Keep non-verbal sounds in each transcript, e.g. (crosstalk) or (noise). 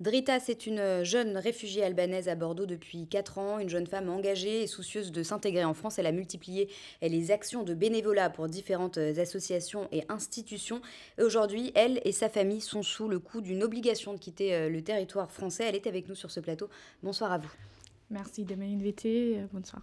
Drita, c'est une euh, jeune réfugiée albanaise à Bordeaux depuis 4 ans, une jeune femme engagée et soucieuse de s'intégrer en France. Elle a multiplié euh, les actions de bénévolat pour différentes euh, associations et institutions. Aujourd'hui, elle et sa famille sont sous le coup d'une obligation de quitter le territoire français. Elle est avec nous sur ce plateau. Bonsoir à vous. Merci de m'inviter. Euh, bonsoir.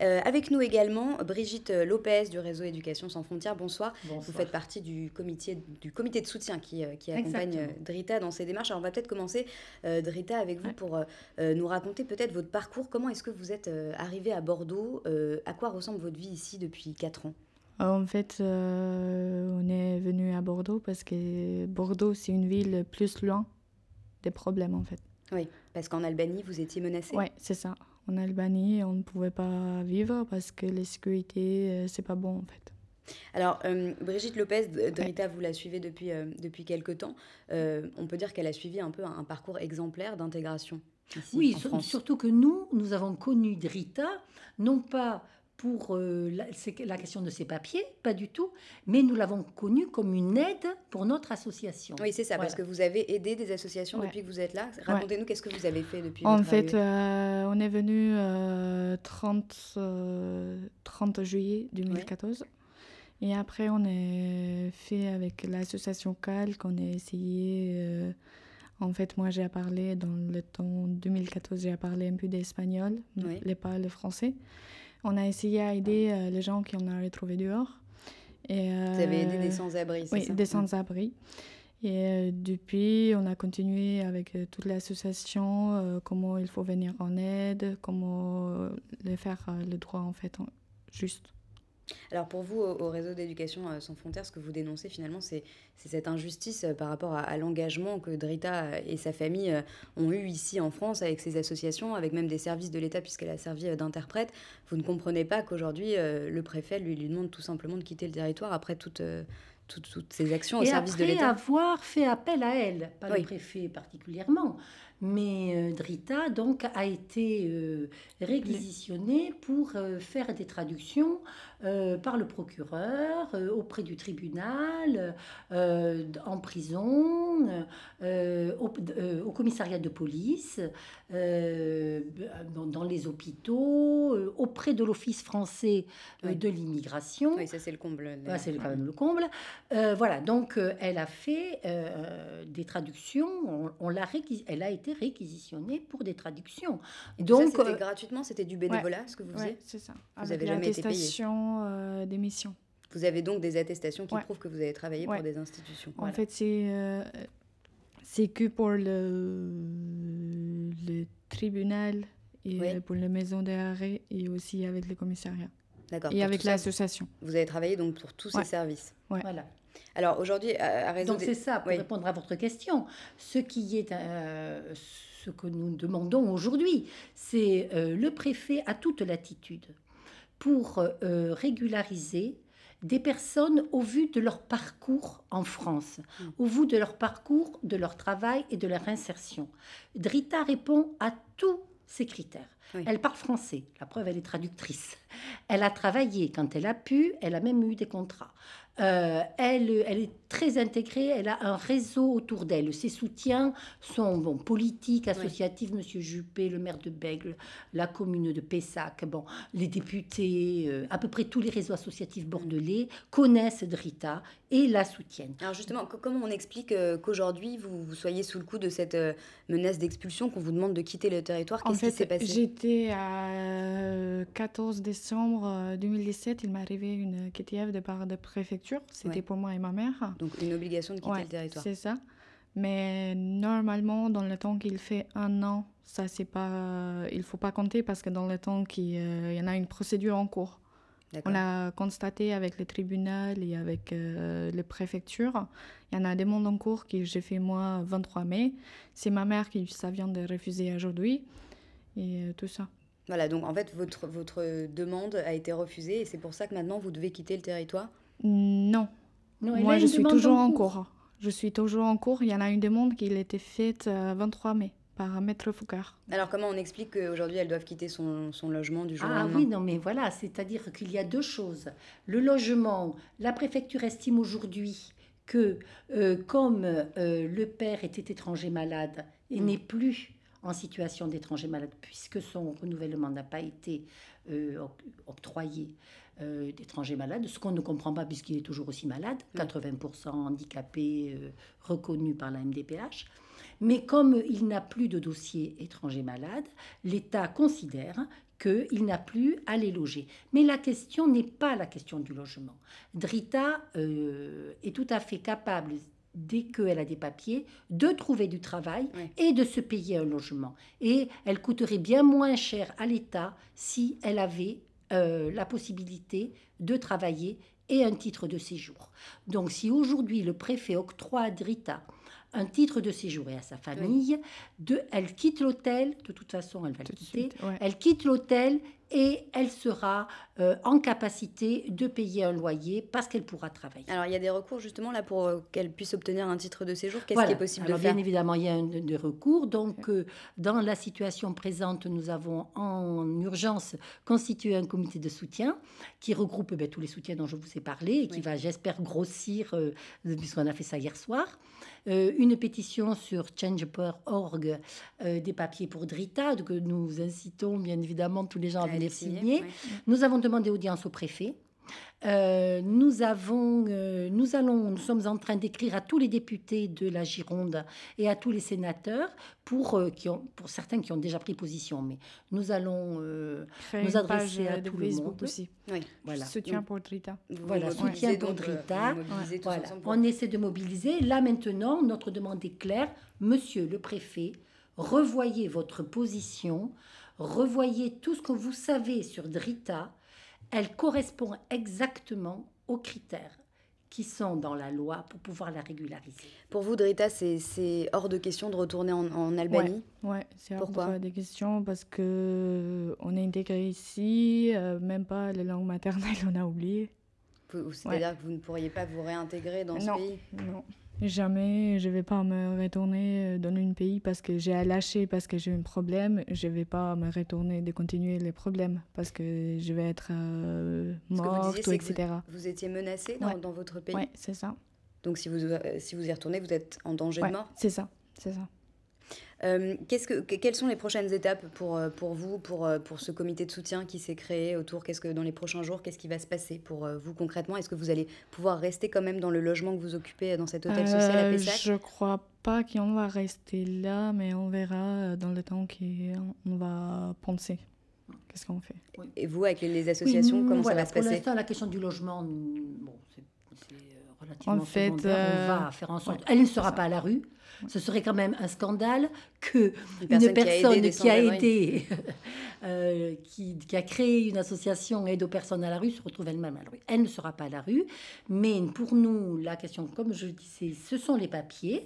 Euh, avec nous également Brigitte Lopez du réseau Éducation sans frontières. Bonsoir. Vous faites partie du comité, du comité de soutien qui, euh, qui accompagne Drita dans ses démarches. Alors on va peut-être commencer, Drita, avec vous pour nous raconter peut-être votre parcours. Comment est-ce que vous êtes arrivée à Bordeaux À quoi ressemble votre vie ici depuis 4 ans en fait, on est venu à Bordeaux parce que Bordeaux, c'est une ville plus loin des problèmes, en fait. Oui. Parce qu'en Albanie, vous étiez menacé Oui, c'est ça. En Albanie, on ne pouvait pas vivre parce que les sécurités, euh, c'est pas bon en fait. Alors, euh, Brigitte Lopez, Dorita, vous la suivez depuis, euh, depuis quelques temps. on peut dire qu'elle a suivi un peu un, parcours exemplaire d'intégration. oui, surtout que nous, nous avons connu Drita, non pas pour euh, la, question de ces papiers, pas du tout, mais nous l'avons connu comme une aide pour notre association. Oui, c'est ça, parce que vous avez aidé des associations depuis que vous êtes là. Racontez-nous qu'est-ce que vous avez fait depuis En fait, euh, on est venu euh, 30, 30 euh, juillet 2014. Et après, on est fait avec l'association CAL qu'on a essayé. En fait, moi, j'ai parlé dans le temps 2014, j'ai parlé un peu d'espagnol, mais pas le français. On a essayé à aider euh, les gens qu'on a retrouvés dehors. Et, euh, Vous avez aidé des sans-abri, c'est oui, des mm. sans-abri. Et euh, depuis, on a continué avec toute l'association, comment il faut venir en aide, comment les faire le droit en fait, juste. Alors pour vous, au réseau d'éducation euh, sans frontières, ce que vous dénoncez finalement, c'est cette injustice euh, par rapport à, l'engagement que Drita euh, et sa famille ont eu ici en France avec ses associations, avec même des services de l'État puisqu'elle a servi d'interprète. Vous ne comprenez pas qu'aujourd'hui, le préfet lui, lui demande tout simplement de quitter le territoire après toute toutes, ces actions et au service de l'État. avoir fait appel à elle, pas le préfet particulièrement, mais euh, Drita donc a été euh, réquisitionnée pour euh, faire des traductions par le procureur auprès du tribunal, en prison, euh, euh, au, commissariat de police, euh, dans, les hôpitaux, auprès de l'Office français de l'immigration. Oui, ça c'est le comble. c'est quand même le comble. voilà, donc elle a fait des traductions, on, elle a été réquisitionnée pour des traductions. donc c'était gratuitement, c'était du bénévolat ce que vous faisiez Oui, C'est ça. Vous avez jamais été payé. des missions. Vous avez donc des attestations qui prouvent que vous avez travaillé pour des institutions. En fait, c'est c'est que pour le, le tribunal et pour les maison d'arrêt et aussi avec les commissariats D'accord. Et avec l'association. Vous avez travaillé donc pour tous ces services. Voilà. Alors aujourd'hui, à, raison Donc c'est ça, pour répondre à votre question, ce qui est euh, ce que nous demandons aujourd'hui, c'est euh, le préfet à toute latitude pour euh, régulariser des personnes au vu de leur parcours en France, mm. au vu de leur parcours, de leur travail et de leur insertion. Drita répond à tous ces critères. Elle parle français, la preuve, elle est traductrice. Elle a travaillé quand elle a pu, elle a même eu des contrats. Euh, elle, elle est très intégrée, elle a un réseau autour d'elle. Ses soutiens sont bon, politiques, associatifs, Monsieur Juppé, le maire de Bègle, la commune de Pessac, bon, les députés, euh, à peu près tous les réseaux associatifs bordelais connaissent Drita et la soutiennent. Alors justement, comment on explique euh, qu'aujourd'hui vous, soyez sous le coup de cette euh, menace d'expulsion, qu'on vous demande de quitter le territoire Qu'est-ce qui s'est passé J'étais à 14 euh, décembre 2017, il m'est arrivé une KTF de part de préfecture, c'était pour moi et ma mère. Donc une obligation de quitter le territoire. C'est ça. Mais normalement, dans le temps qu'il fait un an, ça c'est pas, il faut pas compter parce que dans le temps qu'il y en a une procédure en cours. On l'a constaté avec le tribunal et avec euh, les préfectures. Il y en a des demandes en cours que j'ai fait moi 23 mai. C'est ma mère qui ça vient de refuser aujourd'hui et euh, tout ça. Voilà, donc en fait, votre, votre demande a été refusée et c'est pour ça que maintenant, vous devez quitter le territoire Non. moi, je suis toujours en cours. Je suis toujours en cours. Il y en a une demande qui a été faite le euh, 23 mai par Maître Alors comment on explique qu'aujourd'hui elles doivent quitter son, logement du jour ah, au lendemain Ah oui, non mais voilà, c'est-à-dire qu'il y a deux choses. Le logement, la préfecture estime aujourd'hui que euh, comme euh, le père était étranger malade et mm. n'est plus en situation d'étranger malade, puisque son renouvellement n'a pas été euh, octroyé d'étranger malade, ce qu'on ne comprend pas puisqu'il est toujours aussi malade, 80% handicapé reconnu par la MDPH, mais comme il n'a plus de dossier étranger malade, l'État considère qu'il n'a plus à les loger. Mais la question n'est pas la question du logement. Drita euh, est tout à fait capable, dès qu'elle a des papiers, de trouver du travail et de se payer un logement. Et elle coûterait bien moins cher à l'État si elle avait euh, la possibilité de travailler et un titre de séjour. Donc si aujourd'hui le préfet octroie à Drita un titre de séjour et à sa famille, de, elle quitte l'hôtel, de toute façon elle va quitter, elle quitte l'hôtel et elle sera euh, en capacité de payer un loyer parce qu'elle pourra travailler. Alors il y a des recours justement là pour euh, qu'elle puisse obtenir un titre de séjour. Qu'est-ce qui est possible de faire Bien évidemment, il y a des recours. Donc euh, dans la situation présente, nous avons en urgence constitué un comité de soutien qui regroupe eh ben, tous les soutiens dont je vous ai parlé et qui va, j'espère, grossir puisqu'on a fait ça hier soir. Euh, une pétition sur change.org euh, des papiers pour Drita, que nous incitons bien évidemment tous les gens à venir signer. Nous avons demandé audience au préfet. Euh, nous, avons, euh, nous, allons, nous sommes en train d'écrire à tous les députés de la Gironde et à tous les sénateurs, pour, euh, qui ont, pour certains qui ont déjà pris position, mais nous allons nous adresser à tout le monde. Aussi. Voilà. Soutien pour Drita. Voilà, soutien pour Drita. On essaie de mobiliser. Là maintenant, notre demande est claire. Monsieur le préfet, revoyez votre position, revoyez tout ce que vous savez sur Drita elle correspond exactement aux critères qui sont dans la loi pour pouvoir la régulariser. Pour vous, Drita, c'est hors de question de retourner en, Albanie Oui, ouais, c'est hors Pourquoi de question parce que euh, on est intégré ici, euh, même pas la langue maternelle, (laughs) on a oublié. C'est-à-dire que vous ne pourriez pas vous réintégrer dans ce pays Non jamais je vais pas me retourner euh, dans un pays parce que j'ai à lâcher, parce que j'ai un problème. Je vais pas me retourner de continuer les problèmes parce que je vais être euh, mort, etc. Vous, étiez menacée dans, votre pays Oui, c'est ça. Donc si vous, euh, si vous y retournez, vous êtes en danger de mort C'est ça, c'est ça. Euh, ce que, quelles sont les prochaines étapes pour, euh, pour vous, pour, euh, pour ce comité de soutien qui s'est créé autour Qu'est-ce que dans les prochains jours, qu'est-ce qui va se passer pour euh, vous concrètement Est-ce que vous allez pouvoir rester quand même dans le logement que vous occupez dans cet hôtel social à Pessac Je crois pas qu'on va rester là, mais on verra dans le temps qu'on va penser. Qu'est-ce qu'on fait Et vous, avec les associations, comment ça va se passer Pour l'instant, la question du logement, bon, c'est en fait, euh, Elle ne sera pas à la rue. Ce serait quand même un scandale que une personne, qui a créé une association aide aux personnes à la rue, se retrouve elle-même à la rue. Elle ne sera pas à la rue, mais pour nous, la question, comme je disais, ce sont les papiers.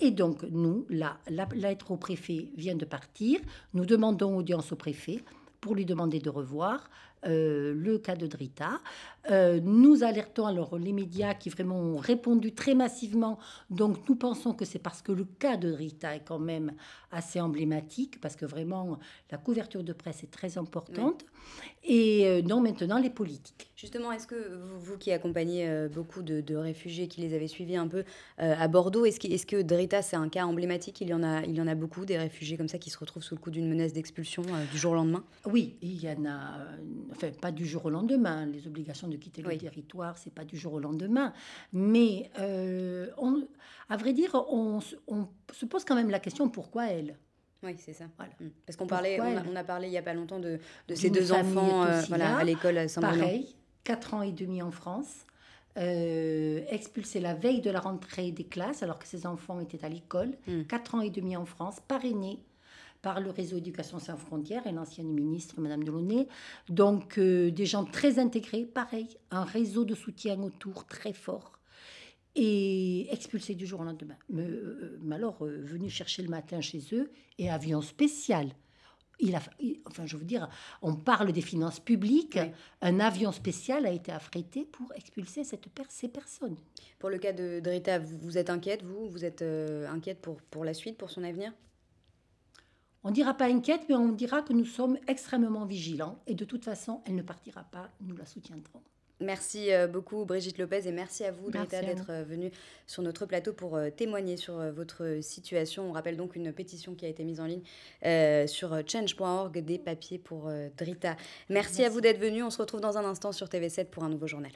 Et donc, nous, la, la lettre au préfet vient de partir. Nous demandons audience au préfet pour lui demander de revoir euh, le cas de Drita. Euh, nous alertons alors les médias qui vraiment ont répondu très massivement. Donc nous pensons que c'est parce que le cas de Drita est quand même assez emblématique, parce que vraiment la couverture de presse est très importante. Et euh, non, maintenant les politiques. Justement, est-ce que vous, qui accompagnez beaucoup de, réfugiés qui les avez suivis un peu à Bordeaux, est-ce que, est que Drita c'est un cas emblématique il y, en a, il y en a beaucoup des réfugiés comme ça qui se retrouvent sous le coup d'une menace d'expulsion du jour au lendemain Oui, il y en a enfin pas du jour au lendemain, les obligations de quitter le territoire, c'est pas du jour au lendemain, mais euh, on, à vrai dire, on, se pose quand même la question pourquoi elle oui, c'est ça. Voilà. Mm. Parce qu'on parlait, on a, parlé il y a pas longtemps de, ces deux enfants euh, à l'école à saint Pareil, 4 ans et demi en France, euh, la veille de la rentrée des classes alors que ses enfants étaient à l'école, 4 mm. ans et demi en France, parrainés par le réseau Éducation sans frontières et l'ancienne ministre, Madame Delaunay. Donc, euh, des gens très intégrés, pareil, un réseau de soutien autour très fort et expulsés du jour au lendemain. Mais, euh, euh, alors, venu venus chercher le matin chez eux et avion spécial. Il a, enfin, je veux dire, on parle des finances publiques. Un avion spécial a été affrété pour expulser cette ces personnes. Pour le cas de Drita, vous, êtes inquiète, vous Vous êtes inquiète pour, pour la suite, pour son avenir on ne dira pas inquiète, mais on dira que nous sommes extrêmement vigilants et de toute façon, elle ne partira pas, nous la soutiendrons. Merci euh, beaucoup Brigitte Lopez et merci à vous Drita d'être euh, venue sur notre plateau pour euh, témoigner sur votre situation. On rappelle donc une pétition qui a été mise en ligne sur change.org des papiers pour Drita. Merci, merci, à vous d'être venue. On se retrouve dans un instant sur TV7 pour un nouveau journal.